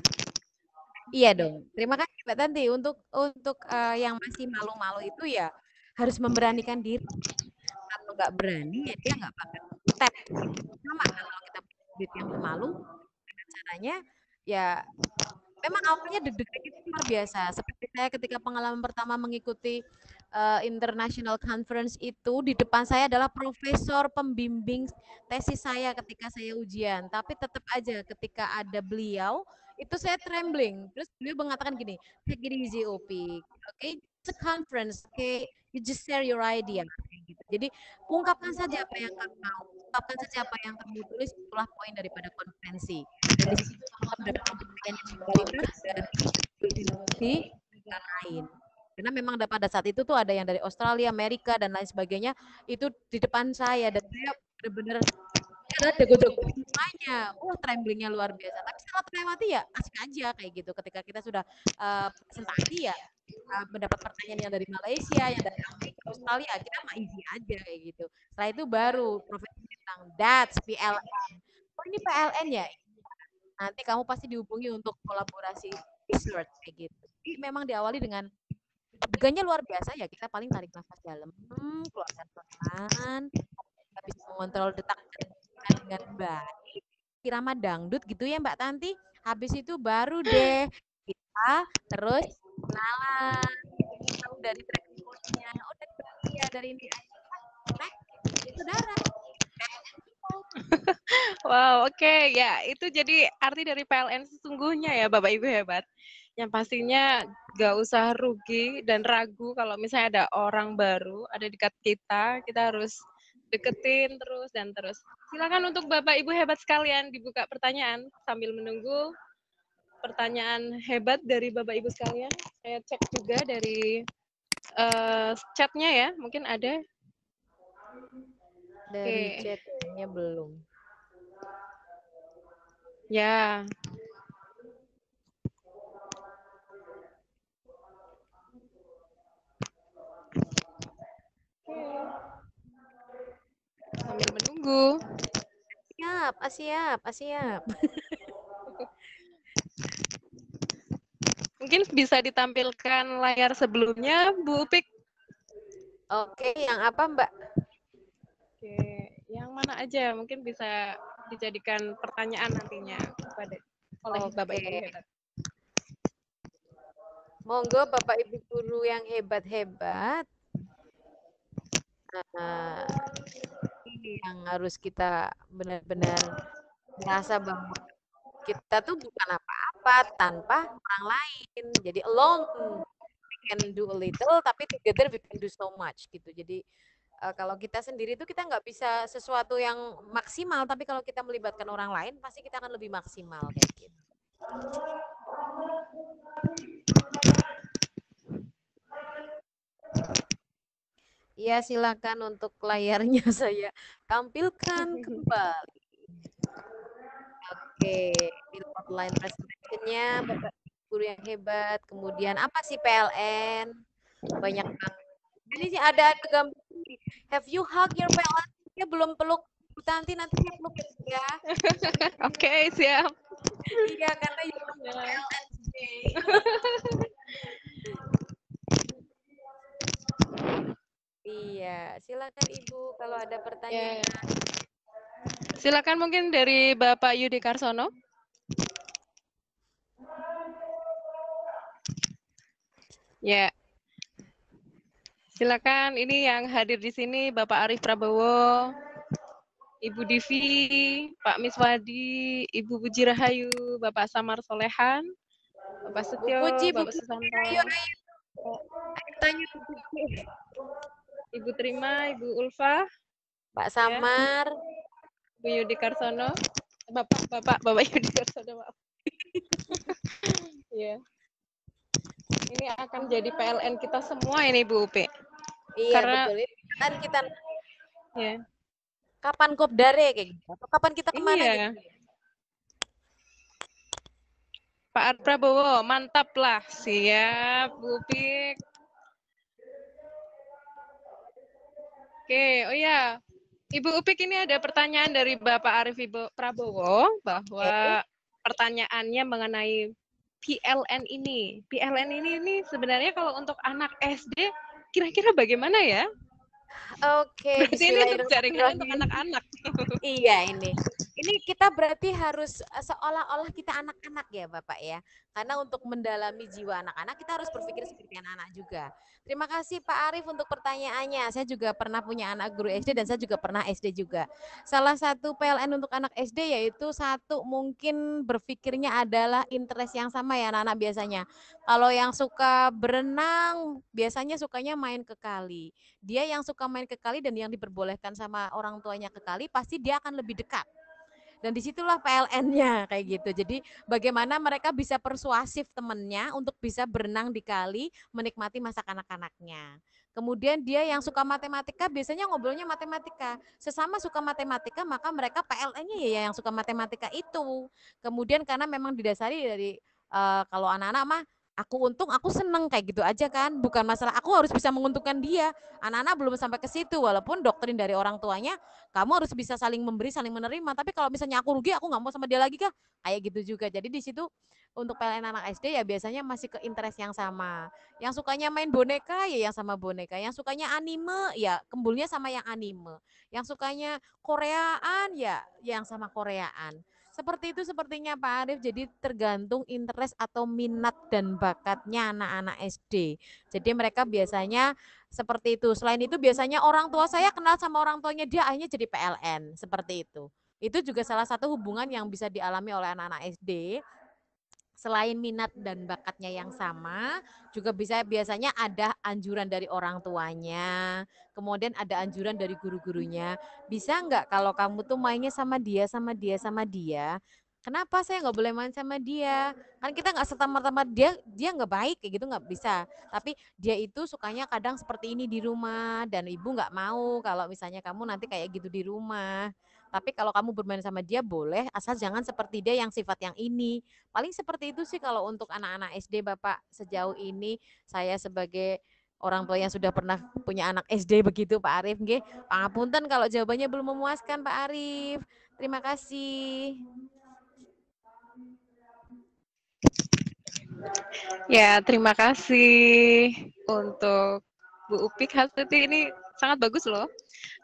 iya dong terima kasih mbak Tanti untuk untuk uh, yang masih malu-malu itu ya harus memberanikan diri kalau nggak berani ya dia nggak bakal step sama kalau kita berdiri yang malu caranya ya memang awalnya deg-degan itu luar biasa seperti saya ketika pengalaman pertama mengikuti uh, International Conference itu di depan saya adalah profesor pembimbing tesis saya ketika saya ujian. Tapi tetap aja ketika ada beliau itu saya trembling. Terus beliau mengatakan gini, take it easy OP. Oke, okay? it's a conference. Okay, you just share your idea. Gitu. Jadi ungkapkan saja apa yang kamu mau, ungkapkan saja apa yang kamu tulis itulah poin daripada konferensi. Dari situ kamu dapat lain karena memang pada saat itu tuh ada yang dari Australia, Amerika dan lain sebagainya itu di depan saya dan saya benar-benar ada degu-degu semuanya. Wah, tremblingnya luar biasa. Tapi setelah terlewati ya asik aja kayak gitu. Ketika kita sudah uh, presentasi ya mendapat pertanyaan yang dari Malaysia, yang dari Amerika, Australia, kita mah easy aja kayak gitu. Setelah itu baru profesor bilang, that's PLN. Oh ini PLN ya? Nanti kamu pasti dihubungi untuk kolaborasi research kayak gitu. Jadi memang diawali dengan degannya luar biasa ya kita paling tarik nafas dalam hmm, keluarkan pelan kita bisa mengontrol detak jantung dengan baik irama dangdut gitu ya Mbak Tanti habis itu baru deh kita terus kenalan tahu dari track oh dari ya dari ini saudara Wow, oke okay. ya itu jadi arti dari PLN sesungguhnya ya Bapak Ibu hebat yang pastinya gak usah rugi dan ragu kalau misalnya ada orang baru ada dekat kita, kita harus deketin terus dan terus. Silakan untuk Bapak Ibu hebat sekalian dibuka pertanyaan sambil menunggu pertanyaan hebat dari Bapak Ibu sekalian. Saya cek juga dari uh, chatnya ya, mungkin ada. Dari okay. chatnya belum. Ya, Sambil menunggu. Siap, ah, siap, ah, siap. Mungkin bisa ditampilkan layar sebelumnya, Bu Upik. Oke, yang apa, Mbak? Oke, yang mana aja ya? mungkin bisa dijadikan pertanyaan nantinya kepada oleh Oke. Bapak Ibu Monggo Bapak Ibu guru yang hebat-hebat Nah, ini yang harus kita benar-benar merasa bahwa kita tuh bukan apa-apa tanpa orang lain. Jadi alone we can do a little, tapi together we can do so much gitu. Jadi uh, kalau kita sendiri tuh kita nggak bisa sesuatu yang maksimal, tapi kalau kita melibatkan orang lain pasti kita akan lebih maksimal kayak gitu. Ya, silakan untuk layarnya saya tampilkan kembali. Oke, outline presentation-nya Bapak guru yang hebat. Kemudian apa sih PLN? Banyak banget. Ini ada ada gambar. Have you hug your PLN? Ya belum peluk nanti nanti saya peluk ya. ya. Oke, okay, siap. Iya, karena you ya, PLN Iya, silakan Ibu kalau ada iya. pertanyaan. Yeah. Silakan mungkin dari Bapak Yudi Karsono. Ya. Silakan ini yang hadir di sini Bapak Arif Prabowo, Ibu Divi, Pak Miswadi, Ibu Puji Rahayu, Bapak Samar Solehan, Bapak Setio, Bu Puji, Bapak Bu Susanto. Ayo, ayo. Ayo tanya Ibu Terima, Ibu Ulfa, Pak ya. Samar, ya. Bu Yudi Karsono, Bapak Bapak Bapak Yudi Karsono, maaf. ya. Ini akan jadi PLN kita semua ini Bu UP. Iya, Karena betul. Kan kita ya. Kapan kopdare kayak gitu? Atau kapan kita kemana iya. gitu? Pak Prabowo, mantap lah. Siap, Bu Pik. Oke, oh ya. Ibu Upik ini ada pertanyaan dari Bapak Arif Ibu Prabowo bahwa pertanyaannya mengenai PLN ini. PLN ini ini sebenarnya kalau untuk anak SD kira-kira bagaimana ya? Oke. Okay, berarti ini untuk jaringan untuk anak-anak. iya ini. Ini kita berarti harus eh, seolah-olah kita anak-anak ya Bapak ya. Karena untuk mendalami jiwa anak-anak kita harus berpikir seperti anak-anak juga. Terima kasih Pak Arief untuk pertanyaannya. Saya juga pernah punya anak guru SD dan saya juga pernah SD juga. Salah satu PLN untuk anak SD yaitu satu mungkin berpikirnya adalah interest yang sama ya anak-anak biasanya. Kalau yang suka berenang biasanya sukanya main ke kali. Dia yang suka main ke kali dan yang diperbolehkan sama orang tuanya ke kali pasti dia akan lebih dekat dan disitulah PLN-nya kayak gitu. Jadi bagaimana mereka bisa persuasif temennya untuk bisa berenang di kali menikmati masa kanak-kanaknya. Kemudian dia yang suka matematika biasanya ngobrolnya matematika. Sesama suka matematika maka mereka PLN-nya ya yang suka matematika itu. Kemudian karena memang didasari dari uh, kalau anak-anak mah aku untung aku seneng kayak gitu aja kan bukan masalah aku harus bisa menguntungkan dia anak-anak belum sampai ke situ walaupun doktrin dari orang tuanya kamu harus bisa saling memberi saling menerima tapi kalau misalnya aku rugi aku nggak mau sama dia lagi kah kayak gitu juga jadi di situ untuk PLN anak SD ya biasanya masih ke interest yang sama yang sukanya main boneka ya yang sama boneka yang sukanya anime ya kembulnya sama yang anime yang sukanya Koreaan ya yang sama Koreaan seperti itu sepertinya Pak Arief. Jadi tergantung interest atau minat dan bakatnya anak-anak SD. Jadi mereka biasanya seperti itu. Selain itu biasanya orang tua saya kenal sama orang tuanya dia akhirnya jadi PLN seperti itu. Itu juga salah satu hubungan yang bisa dialami oleh anak-anak SD selain minat dan bakatnya yang sama, juga bisa biasanya ada anjuran dari orang tuanya, kemudian ada anjuran dari guru-gurunya. Bisa nggak kalau kamu tuh mainnya sama dia, sama dia, sama dia? Kenapa saya nggak boleh main sama dia? Kan kita nggak serta merta dia dia nggak baik kayak gitu nggak bisa. Tapi dia itu sukanya kadang seperti ini di rumah dan ibu nggak mau kalau misalnya kamu nanti kayak gitu di rumah tapi kalau kamu bermain sama dia boleh, asal jangan seperti dia yang sifat yang ini. Paling seperti itu sih kalau untuk anak-anak SD Bapak sejauh ini saya sebagai orang tua yang sudah pernah punya anak SD begitu Pak Arif nggih. Pangapunten kalau jawabannya belum memuaskan Pak Arif. Terima kasih. Ya, terima kasih untuk Bu Upik. Hal ini sangat bagus loh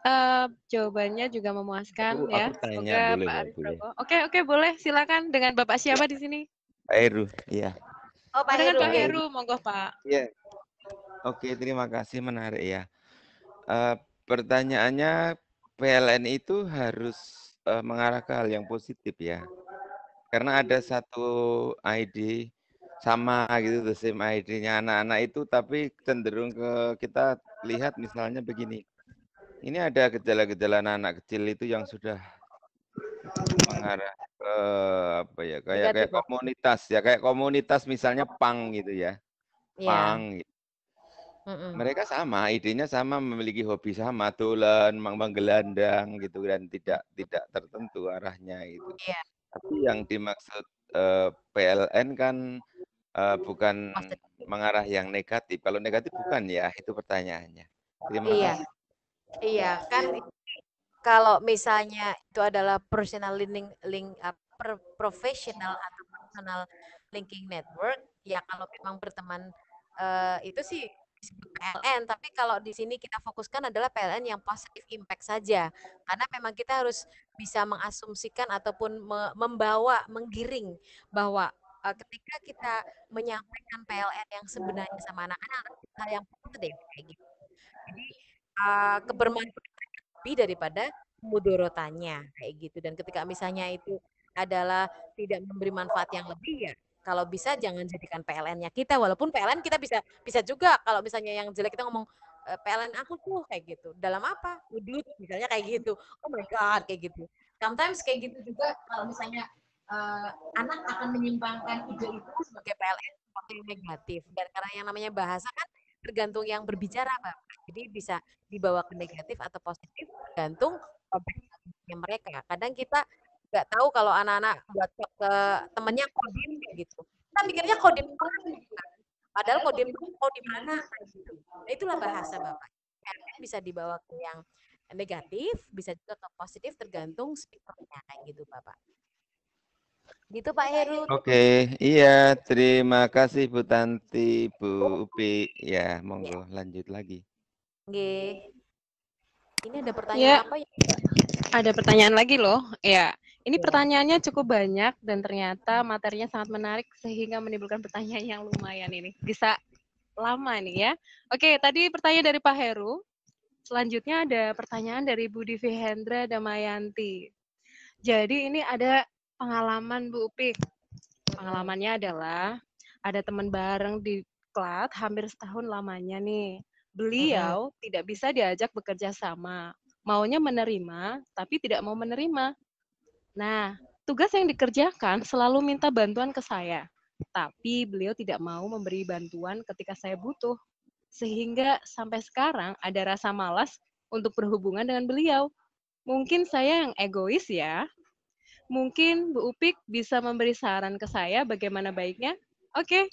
uh, jawabannya juga memuaskan ya. Aku tanya Semoga boleh, boleh. Oke, oke boleh. Silakan dengan Bapak siapa di sini? Pak Heru, iya. Oh, Pak dengan Heru. Pak Heru, monggo Pak. Iya. Oke, terima kasih menarik ya. Uh, pertanyaannya PLN itu harus uh, mengarah ke hal yang positif ya. Karena ada satu ID sama gitu the same ID-nya anak-anak itu tapi cenderung ke kita lihat misalnya begini ini ada gejala-gejala anak-anak kecil itu yang sudah mengarah ke apa ya kayak iya, kayak komunitas ya kayak komunitas misalnya pang gitu ya yeah. pang gitu. Mereka sama, idenya sama, memiliki hobi sama, tulen, mang gelandang gitu dan tidak tidak tertentu arahnya itu. Yeah. Tapi yang dimaksud uh, eh, PLN kan uh, bukan Maksudnya. mengarah yang negatif. Kalau negatif bukan ya, itu pertanyaannya. Terima iya. kasih. Iya, kan kalau misalnya itu adalah personal linking link uh, professional atau personal linking network, ya kalau memang berteman uh, itu sih PLN, tapi kalau di sini kita fokuskan adalah PLN yang positif impact saja. Karena memang kita harus bisa mengasumsikan ataupun me membawa, menggiring bahwa uh, ketika kita menyampaikan PLN yang sebenarnya sama anak-anak hal yang positif kayak gitu. Jadi uh, kebermanfaatan lebih daripada mudorotannya kayak gitu dan ketika misalnya itu adalah tidak memberi manfaat yang lebih ya kalau bisa jangan jadikan PLN-nya kita walaupun PLN kita bisa bisa juga kalau misalnya yang jelek kita ngomong eh, PLN aku tuh kayak gitu dalam apa udut misalnya kayak gitu oh my god kayak gitu sometimes kayak gitu juga kalau misalnya uh, anak akan menyimpangkan ide itu sebagai PLN sebagai negatif dan karena yang namanya bahasa kan tergantung yang berbicara Pak. Jadi bisa dibawa ke negatif atau positif tergantung konteksnya mereka. Kadang kita nggak tahu kalau anak-anak buat ke temennya kodim gitu. Kita mikirnya kodim gitu, Padahal kodim kodim mana gitu. Nah, itulah bahasa Bapak. Bisa dibawa ke yang negatif, bisa juga ke positif tergantung speakernya kayak gitu Bapak. Gitu Pak Heru. Oke, iya terima kasih Bu Tanti, Bu Upi. Ya, monggo ya. lanjut lagi. Oke. Ini ada pertanyaan ya. apa ya? Ada pertanyaan lagi loh. Ya, ini iya. pertanyaannya cukup banyak dan ternyata materinya sangat menarik sehingga menimbulkan pertanyaan yang lumayan ini. Bisa lama nih ya. Oke, tadi pertanyaan dari Pak Heru. Selanjutnya ada pertanyaan dari Budi Vihendra Damayanti. Jadi ini ada pengalaman Bu Upi. Pengalamannya adalah ada teman bareng di klat hampir setahun lamanya nih. Beliau hmm. tidak bisa diajak bekerja sama. Maunya menerima, tapi tidak mau menerima. Nah, tugas yang dikerjakan selalu minta bantuan ke saya. Tapi beliau tidak mau memberi bantuan ketika saya butuh. Sehingga sampai sekarang ada rasa malas untuk berhubungan dengan beliau. Mungkin saya yang egois ya, Mungkin Bu Upik bisa memberi saran ke saya bagaimana baiknya? Oke, okay.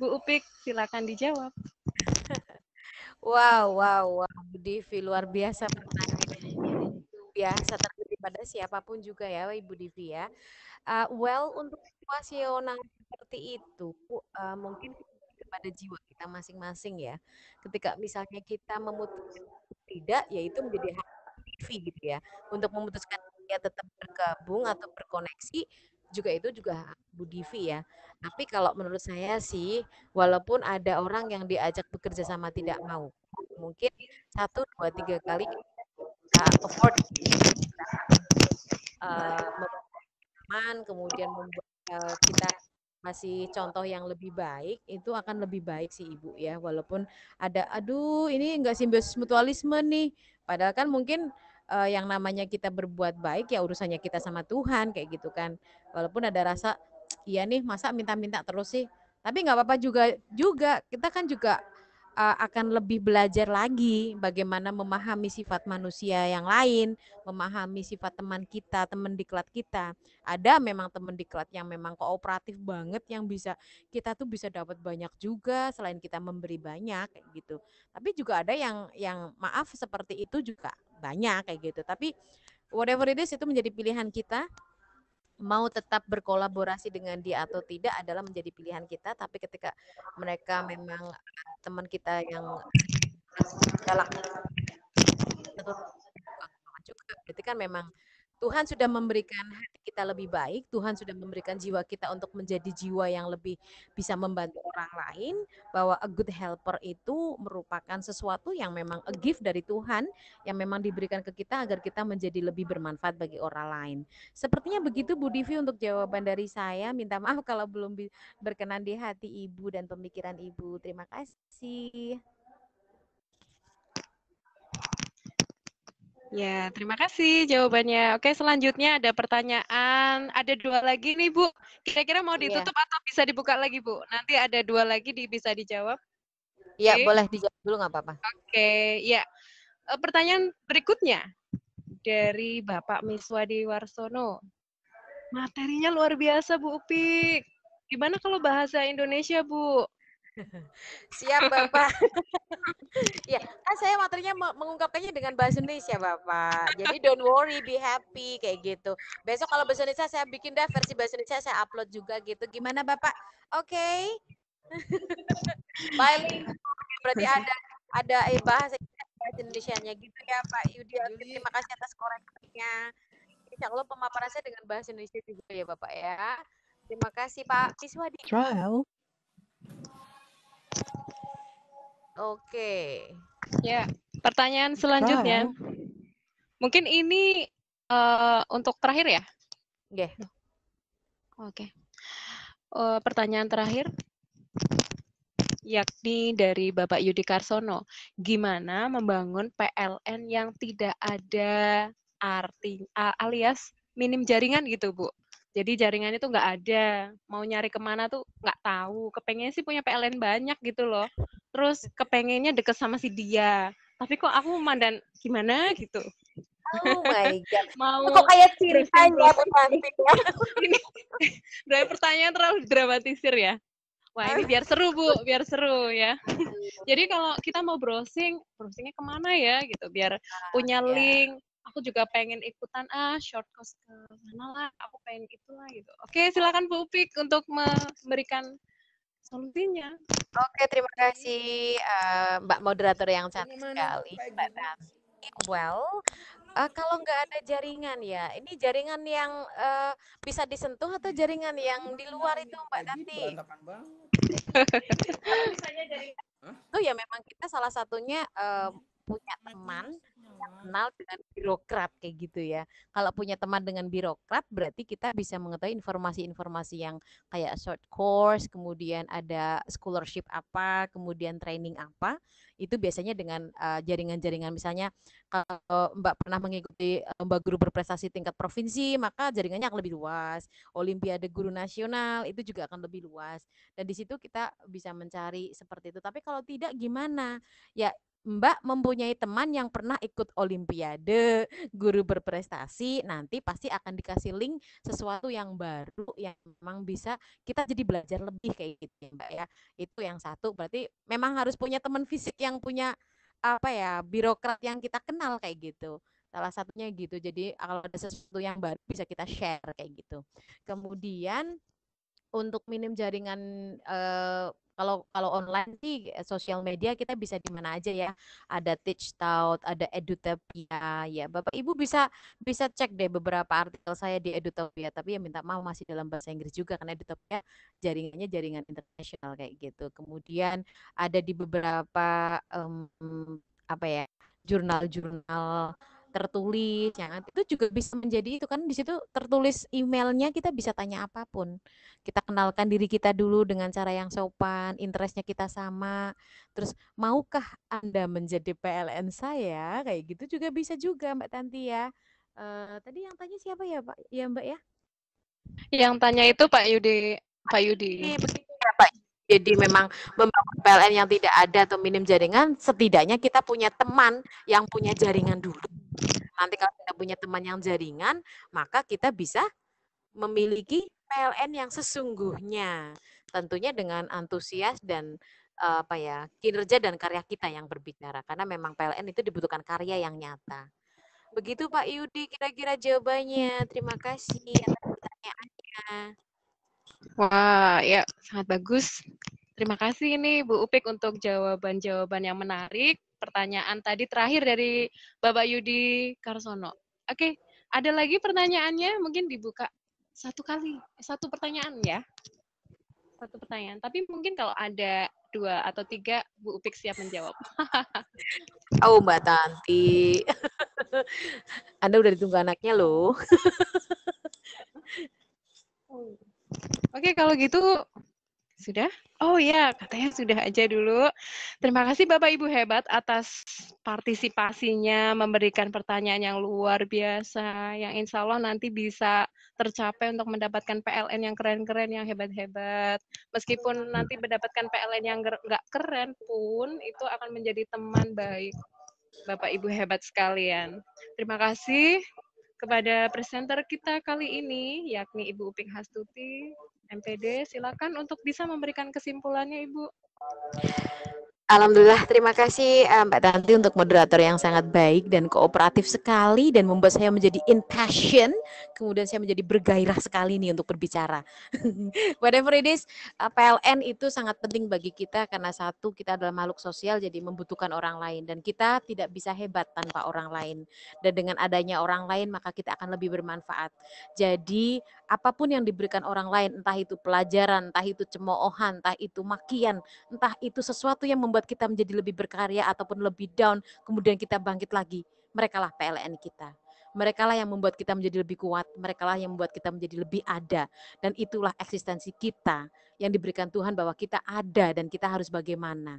Bu Upik silakan dijawab. Wow, wow, wow, Bu Divi luar biasa itu Biasa terjadi pada siapapun juga ya Ibu Divi ya. Uh, well, untuk situasional seperti itu uh, mungkin pada jiwa kita masing-masing ya. Ketika misalnya kita memutuskan tidak, yaitu menjadi hak TV gitu ya, untuk memutuskan dia ya tetap bergabung atau berkoneksi juga itu juga Bu Divi ya. Tapi kalau menurut saya sih, walaupun ada orang yang diajak bekerja sama tidak mau, mungkin satu dua tiga kali kita afford uh, kemudian membuat uh, kita masih contoh yang lebih baik itu akan lebih baik sih ibu ya walaupun ada aduh ini enggak simbiosis mutualisme nih padahal kan mungkin uh, yang namanya kita berbuat baik ya urusannya kita sama Tuhan kayak gitu kan. Walaupun ada rasa iya nih masa minta-minta terus sih. Tapi nggak apa-apa juga juga kita kan juga uh, akan lebih belajar lagi bagaimana memahami sifat manusia yang lain, memahami sifat teman kita, teman diklat kita. Ada memang teman diklat yang memang kooperatif banget yang bisa kita tuh bisa dapat banyak juga selain kita memberi banyak kayak gitu. Tapi juga ada yang yang maaf seperti itu juga banyak kayak gitu. Tapi whatever it is itu menjadi pilihan kita mau tetap berkolaborasi dengan dia atau tidak adalah menjadi pilihan kita tapi ketika mereka memang eh, teman kita yang galak juga berarti kan memang Tuhan sudah memberikan hati kita lebih baik, Tuhan sudah memberikan jiwa kita untuk menjadi jiwa yang lebih bisa membantu orang lain, bahwa a good helper itu merupakan sesuatu yang memang a gift dari Tuhan yang memang diberikan ke kita agar kita menjadi lebih bermanfaat bagi orang lain. Sepertinya begitu Bu Divi untuk jawaban dari saya. Minta maaf kalau belum berkenan di hati Ibu dan pemikiran Ibu. Terima kasih. Ya, terima kasih jawabannya. Oke, selanjutnya ada pertanyaan. Ada dua lagi nih, Bu. Kira-kira mau iya. ditutup ya. atau bisa dibuka lagi, Bu? Nanti ada dua lagi di, bisa dijawab. Iya, okay. boleh dijawab dulu nggak apa-apa. Oke, okay, ya. E, pertanyaan berikutnya dari Bapak Miswadi Warsono. Materinya luar biasa, Bu Upik. Gimana kalau bahasa Indonesia, Bu? Siap Bapak. ya, kan saya materinya mengungkapkannya dengan bahasa Indonesia Bapak. Jadi don't worry, be happy kayak gitu. Besok kalau bahasa Indonesia saya bikin deh versi bahasa Indonesia saya upload juga gitu. Gimana Bapak? Oke. Okay. Bye. Berarti ada ada eh, bahasa bahasa Indonesia-nya gitu ya Pak Yudi. Terima kasih atas koreksinya. Insya Allah pemaparan saya dengan bahasa Indonesia juga ya Bapak ya. Terima kasih Pak Siswadi. Trial. Oke. Okay. Ya, pertanyaan selanjutnya. Mungkin ini uh, untuk terakhir ya? Yeah. Oke. Okay. Uh, eh, pertanyaan terakhir yakni dari Bapak Yudi Karsono. Gimana membangun PLN yang tidak ada arti alias minim jaringan gitu, Bu? Jadi jaringannya tuh nggak ada. Mau nyari kemana tuh nggak tahu. Kepengen sih punya PLN banyak gitu loh. Terus kepengennya deket sama si dia. Tapi kok aku mandan gimana gitu. Oh my god. Mau kok kayak ceritanya ya? ini dari pertanyaan terlalu dramatisir ya. Wah ini biar seru bu, biar seru ya. Iya. Jadi kalau kita mau browsing, browsingnya kemana ya gitu, biar nah, punya iya. link, aku juga pengen ikutan ah short course ke mana lah aku pengen itulah gitu oke silakan Bu Upik untuk memberikan solusinya oke terima kasih uh, Mbak moderator yang cantik sekali Mbak Tati well uh, kalau nggak ada jaringan ya ini jaringan yang uh, bisa disentuh atau jaringan yang di luar itu mbak gitu, Tati Oh ya memang kita salah satunya uh, punya teman kenal dengan birokrat kayak gitu ya. Kalau punya teman dengan birokrat berarti kita bisa mengetahui informasi-informasi yang kayak short course, kemudian ada scholarship apa, kemudian training apa. Itu biasanya dengan eh, jaringan-jaringan uh, misalnya kalau Mbak pernah mengikuti eh, mbak guru berprestasi tingkat provinsi, maka jaringannya akan lebih luas. Olimpiade guru nasional itu juga akan lebih luas. Dan di situ kita bisa mencari seperti itu. Tapi kalau tidak gimana? Ya Mbak mempunyai teman yang pernah ikut olimpiade, guru berprestasi, nanti pasti akan dikasih link sesuatu yang baru yang memang bisa kita jadi belajar lebih kayak gitu ya, Mbak ya. Itu yang satu, berarti memang harus punya teman fisik yang punya apa ya, birokrat yang kita kenal kayak gitu. Salah satunya gitu. Jadi kalau ada sesuatu yang baru bisa kita share kayak gitu. Kemudian untuk minim jaringan eh, kalau kalau online sih sosial media kita bisa di mana aja ya. Ada teach Teachtout, ada Edutopia. Ya, Bapak Ibu bisa bisa cek deh beberapa artikel saya di Edutopia, tapi ya minta maaf masih dalam bahasa Inggris juga karena Edutopia jaringannya jaringan internasional kayak gitu. Kemudian ada di beberapa um, apa ya? jurnal-jurnal tertulis ya kan? itu juga bisa menjadi itu kan di situ tertulis emailnya kita bisa tanya apapun kita kenalkan diri kita dulu dengan cara yang sopan interestnya kita sama terus maukah anda menjadi PLN saya kayak gitu juga bisa juga Mbak Tanti ya uh, tadi yang tanya siapa ya Pak ya Mbak ya yang tanya itu Pak Yudi Pak Yudi ya, jadi memang membangun PLN yang tidak ada atau minim jaringan, setidaknya kita punya teman yang punya jaringan dulu Nanti kalau kita punya teman yang jaringan, maka kita bisa memiliki PLN yang sesungguhnya. Tentunya dengan antusias dan eh, apa ya kinerja dan karya kita yang berbicara karena memang PLN itu dibutuhkan karya yang nyata. Begitu Pak Yudi kira-kira jawabannya. Terima kasih atas pertanyaannya. Wah, ya sangat bagus. Terima kasih ini Bu Upik untuk jawaban-jawaban yang menarik pertanyaan tadi terakhir dari Bapak Yudi Karsono. Oke, ada lagi pertanyaannya? Mungkin dibuka satu kali, eh, satu pertanyaan ya. Satu pertanyaan. Tapi mungkin kalau ada dua atau tiga, Bu Upik siap menjawab. oh, Mbak Tanti. Anda udah ditunggu anaknya loh. Oke, kalau gitu sudah? Oh ya, katanya sudah aja dulu. Terima kasih Bapak Ibu hebat atas partisipasinya, memberikan pertanyaan yang luar biasa, yang insya Allah nanti bisa tercapai untuk mendapatkan PLN yang keren-keren, yang hebat-hebat. Meskipun nanti mendapatkan PLN yang nggak keren pun, itu akan menjadi teman baik. Bapak Ibu hebat sekalian. Terima kasih kepada presenter kita kali ini, yakni Ibu Uping Hastuti, MPD. Silakan untuk bisa memberikan kesimpulannya, Ibu. Alhamdulillah, terima kasih eh, Mbak Tanti untuk moderator yang sangat baik dan kooperatif sekali dan membuat saya menjadi in passion, kemudian saya menjadi bergairah sekali nih untuk berbicara. Whatever it is, eh, PLN itu sangat penting bagi kita karena satu kita adalah makhluk sosial jadi membutuhkan orang lain dan kita tidak bisa hebat tanpa orang lain dan dengan adanya orang lain maka kita akan lebih bermanfaat. Jadi apapun yang diberikan orang lain, entah itu pelajaran, entah itu cemoohan, entah itu makian, entah itu sesuatu yang membuat kita menjadi lebih berkarya ataupun lebih down, kemudian kita bangkit lagi. Merekalah PLN kita. Merekalah yang membuat kita menjadi lebih kuat, merekalah yang membuat kita menjadi lebih ada. Dan itulah eksistensi kita yang diberikan Tuhan bahwa kita ada dan kita harus bagaimana.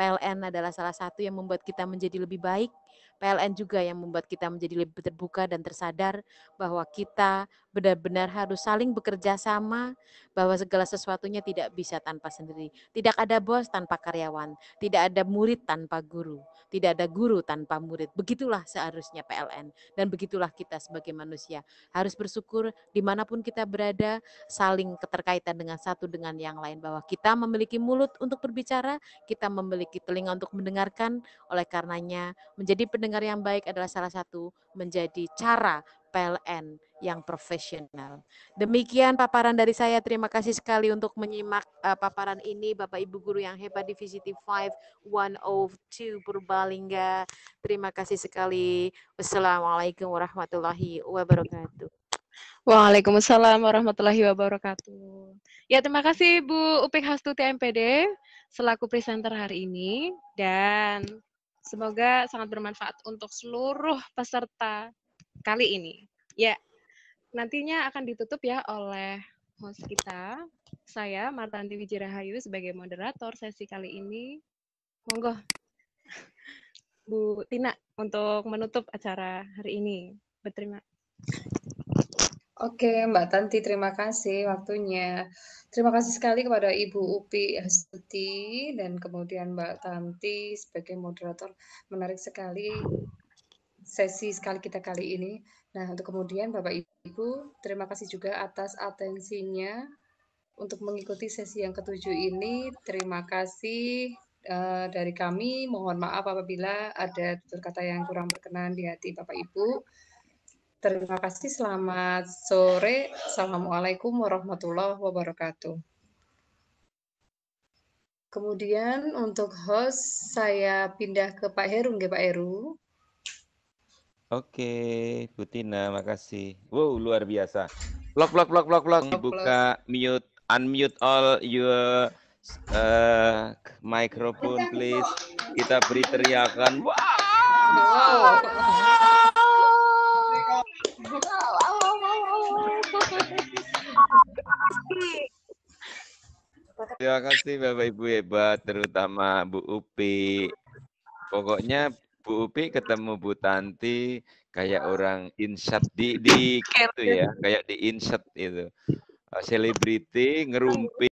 PLN adalah salah satu yang membuat kita menjadi lebih baik. PLN juga yang membuat kita menjadi lebih terbuka dan tersadar bahwa kita benar-benar harus saling bekerja sama, bahwa segala sesuatunya tidak bisa tanpa sendiri. Tidak ada bos tanpa karyawan, tidak ada murid tanpa guru, tidak ada guru tanpa murid. Begitulah seharusnya PLN dan begitulah kita sebagai manusia. Harus bersyukur dimanapun kita berada, saling keterkaitan dengan satu dengan yang lain. Bahwa kita memiliki mulut untuk berbicara, kita memiliki memiliki telinga untuk mendengarkan. Oleh karenanya, menjadi pendengar yang baik adalah salah satu menjadi cara PLN yang profesional. Demikian paparan dari saya. Terima kasih sekali untuk menyimak uh, paparan ini Bapak Ibu guru yang hebat di vct 5102 Purbalingga. Terima kasih sekali. Wassalamualaikum warahmatullahi wabarakatuh. Waalaikumsalam warahmatullahi wabarakatuh. Ya terima kasih Bu Upik Hastuti MPD selaku presenter hari ini dan semoga sangat bermanfaat untuk seluruh peserta kali ini. Ya, nantinya akan ditutup ya oleh host kita, saya Martanti Wijirahayu sebagai moderator sesi kali ini. Monggo, Bu Tina untuk menutup acara hari ini. Berterima Oke, Mbak Tanti, terima kasih waktunya. Terima kasih sekali kepada Ibu Upi Astuti dan kemudian Mbak Tanti sebagai moderator. Menarik sekali sesi sekali kita kali ini. Nah, untuk kemudian Bapak Ibu, terima kasih juga atas atensinya untuk mengikuti sesi yang ketujuh ini. Terima kasih uh, dari kami. Mohon maaf apabila ada tutur kata yang kurang berkenan di hati Bapak Ibu. Terima kasih, selamat sore. Assalamualaikum warahmatullahi wabarakatuh. Kemudian untuk host saya pindah ke Pak Heru, nggih Pak Heru. Oke, Putina. makasih. Wow, luar biasa. Blok, blok, blok, blok, blok. Buka, mute, unmute all your uh, microphone, please. Kita beri teriakan. Wow. wow. Terima kasih Bapak Ibu hebat, terutama Bu Upi. Pokoknya Bu Upi ketemu Bu Tanti kayak orang insert di di gitu ya, kayak di insert itu. Selebriti ngerumpi